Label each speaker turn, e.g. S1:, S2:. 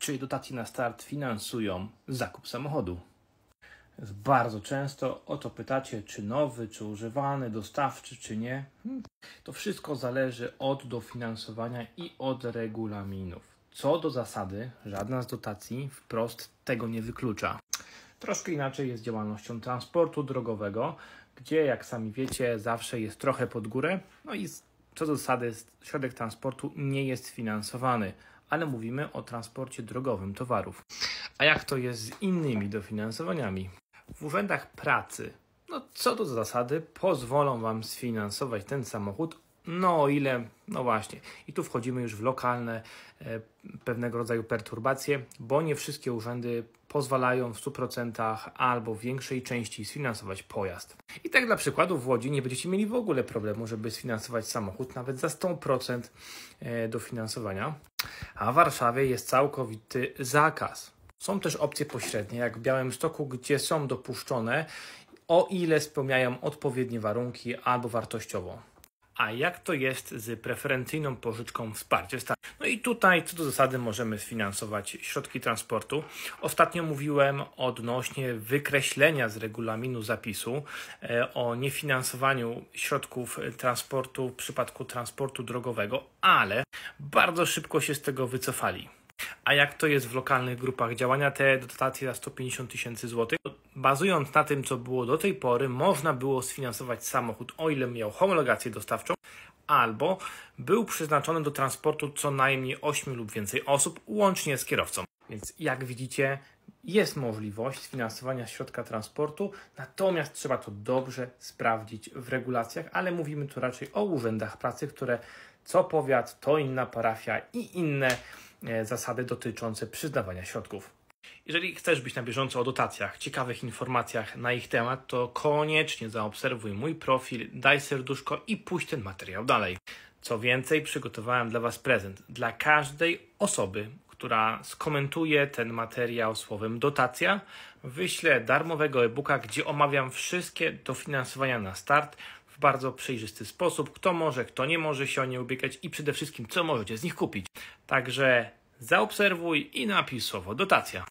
S1: Czy dotacje na start, finansują zakup samochodu. Bardzo często o to pytacie, czy nowy, czy używany, dostawczy, czy nie. Hmm, to wszystko zależy od dofinansowania i od regulaminów. Co do zasady, żadna z dotacji wprost tego nie wyklucza. Troszkę inaczej jest działalnością transportu drogowego, gdzie, jak sami wiecie, zawsze jest trochę pod górę, no i co do zasady środek transportu nie jest finansowany, ale mówimy o transporcie drogowym towarów. A jak to jest z innymi dofinansowaniami? W urzędach pracy, no co do zasady, pozwolą Wam sfinansować ten samochód no, o ile, no właśnie. I tu wchodzimy już w lokalne e, pewnego rodzaju perturbacje, bo nie wszystkie urzędy pozwalają w 100% albo w większej części sfinansować pojazd. I tak dla przykładu w Łodzi nie będziecie mieli w ogóle problemu, żeby sfinansować samochód nawet za 100% e, dofinansowania, a w Warszawie jest całkowity zakaz. Są też opcje pośrednie, jak w Białymstoku, gdzie są dopuszczone, o ile spełniają odpowiednie warunki albo wartościowo. A jak to jest z preferencyjną pożyczką wsparcia? No i tutaj co do zasady możemy sfinansować środki transportu. Ostatnio mówiłem odnośnie wykreślenia z regulaminu zapisu e, o niefinansowaniu środków transportu w przypadku transportu drogowego, ale bardzo szybko się z tego wycofali a jak to jest w lokalnych grupach działania, te dotacje za 150 tysięcy złotych. Bazując na tym, co było do tej pory, można było sfinansować samochód, o ile miał homologację dostawczą, albo był przeznaczony do transportu co najmniej 8 lub więcej osób, łącznie z kierowcą. Więc jak widzicie, jest możliwość sfinansowania środka transportu, natomiast trzeba to dobrze sprawdzić w regulacjach, ale mówimy tu raczej o urzędach pracy, które co powiat, to inna parafia i inne E, zasady dotyczące przyznawania środków. Jeżeli chcesz być na bieżąco o dotacjach, ciekawych informacjach na ich temat, to koniecznie zaobserwuj mój profil, daj serduszko i puść ten materiał dalej. Co więcej, przygotowałem dla Was prezent dla każdej osoby, która skomentuje ten materiał słowem dotacja. Wyślę darmowego e-booka, gdzie omawiam wszystkie dofinansowania na start bardzo przejrzysty sposób, kto może, kto nie może się o nie ubiegać i przede wszystkim co możecie z nich kupić. Także zaobserwuj i napisz słowo dotacja.